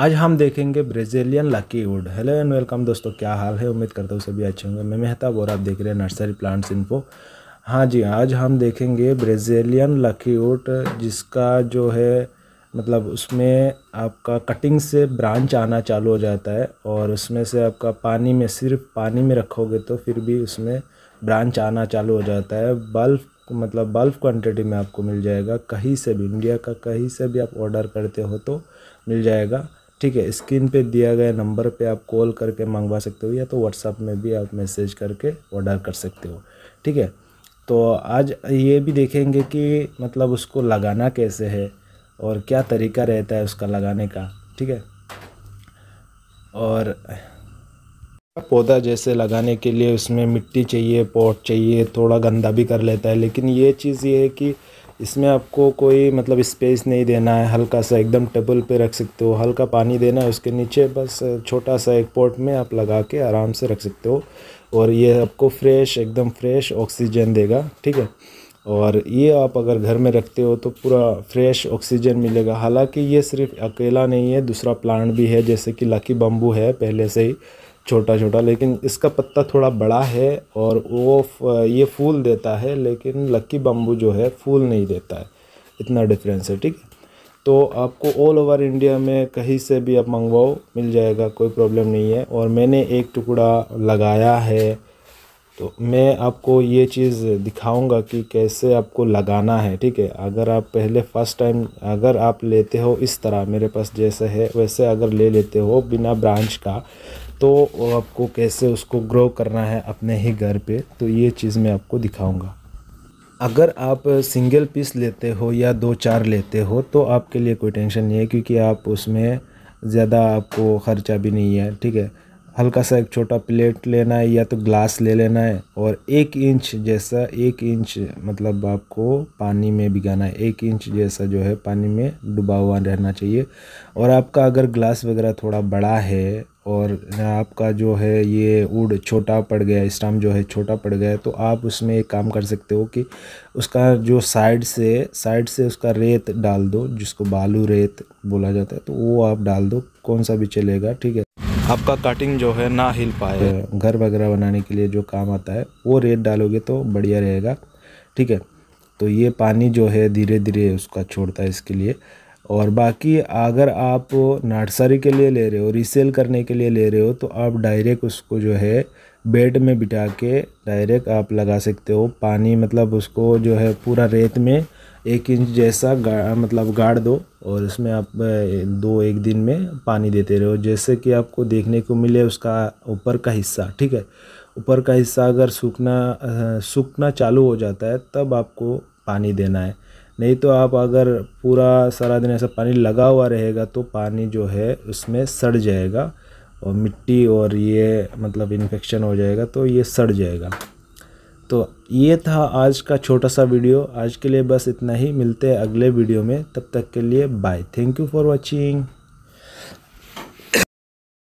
आज हम देखेंगे Brazilian lucky wood hello and welcome दोस्तों क्या हाल है उम्मीद करता हूँ सभी अच्छे होंगे मैं मेहताब और आप देख रहे हैं नर्सरी प्लांट्स इन्फो हाँ जी आज हम देखेंगे ब्राज़ीलियन लकी वुड जिसका जो है मतलब उसमें आपका कटिंग से ब्रांच आना चालू हो जाता है और उसमें से आपका पानी में सिर्फ पानी में रखोगे तो फिर भी उसमें ब्रांच आना चालू हो जाता है बल्ब मतलब बल्ब क्वांटिटी में आपको मिल जाएगा कहीं से भी इंडिया का कहीं से भी आप ऑर्डर करते हो तो मिल जाएगा ठीक है स्क्रीन पे दिया गया नंबर पे आप कॉल करके मंगवा सकते हो या तो व्हाट्सअप में भी आप मैसेज करके ऑर्डर कर सकते हो ठीक है तो आज ये भी देखेंगे कि मतलब उसको लगाना कैसे है और क्या तरीका रहता है उसका लगाने का ठीक है और पौधा जैसे लगाने के लिए उसमें मिट्टी चाहिए पॉट चाहिए थोड़ा गंदा भी कर लेता है लेकिन ये चीज़ ये है कि इसमें आपको कोई मतलब स्पेस नहीं देना है हल्का सा एकदम टेबल पे रख सकते हो हल्का पानी देना है उसके नीचे बस छोटा सा एक पॉट में आप लगा के आराम से रख सकते हो और ये आपको फ्रेश एकदम फ्रेश ऑक्सीजन देगा ठीक है और ये आप अगर घर में रखते हो तो पूरा फ्रेश ऑक्सीजन मिलेगा हालांकि ये सिर्फ अकेला नहीं है दूसरा प्लांट भी है जैसे कि लकी बम्बू है पहले से ही छोटा छोटा लेकिन इसका पत्ता थोड़ा बड़ा है और वो ये फूल देता है लेकिन लक्की बम्बू जो है फूल नहीं देता है इतना डिफरेंस है ठीक है तो आपको ऑल ओवर इंडिया में कहीं से भी आप मंगवाओ मिल जाएगा कोई प्रॉब्लम नहीं है और मैंने एक टुकड़ा लगाया है तो मैं आपको ये चीज़ दिखाऊंगा कि कैसे आपको लगाना है ठीक है अगर आप पहले फ़र्स्ट टाइम अगर आप लेते हो इस तरह मेरे पास जैसे है वैसे अगर ले लेते हो बिना ब्रांच का तो आपको कैसे उसको ग्रो करना है अपने ही घर पे तो ये चीज़ मैं आपको दिखाऊंगा अगर आप सिंगल पीस लेते हो या दो चार लेते हो तो आपके लिए कोई टेंशन नहीं है क्योंकि आप उसमें ज़्यादा आपको ख़र्चा भी नहीं है ठीक है हल्का सा एक छोटा प्लेट लेना है या तो ग्लास ले लेना है और एक इंच जैसा एक इंच मतलब आपको पानी में भिगाना है एक इंच जैसा जो है पानी में डुबा हुआ रहना चाहिए और आपका अगर ग्लास वगैरह थोड़ा बड़ा है और आपका जो है ये वुड छोटा पड़ गया स्टाम जो है छोटा पड़ गया तो आप उसमें एक काम कर सकते हो कि उसका जो साइड से साइड से उसका रेत डाल दो जिसको बालू रेत बोला जाता है तो वो आप डाल दो कौन सा भी चलेगा ठीक है आपका कटिंग जो है ना हिल पाए तो घर वगैरह बनाने के लिए जो काम आता है वो रेत डालोगे तो बढ़िया रहेगा ठीक है तो ये पानी जो है धीरे धीरे उसका छोड़ता है इसके लिए और बाकी अगर आप नर्सरी के लिए ले रहे हो रीसेल करने के लिए ले रहे हो तो आप डायरेक्ट उसको जो है बेड में बिठा के डायरेक्ट आप लगा सकते हो पानी मतलब उसको जो है पूरा रेत में एक इंच जैसा गा, मतलब गाड़ दो और उसमें आप दो एक दिन में पानी देते रहो जैसे कि आपको देखने को मिले उसका ऊपर का हिस्सा ठीक है ऊपर का हिस्सा अगर सूखना सूखना चालू हो जाता है तब आपको पानी देना है नहीं तो आप अगर पूरा सारा दिन ऐसा पानी लगा हुआ रहेगा तो पानी जो है उसमें सड़ जाएगा और मिट्टी और ये मतलब इन्फेक्शन हो जाएगा तो ये सड़ जाएगा तो ये था आज का छोटा सा वीडियो आज के लिए बस इतना ही मिलते हैं अगले वीडियो में तब तक के लिए bye thank you for watching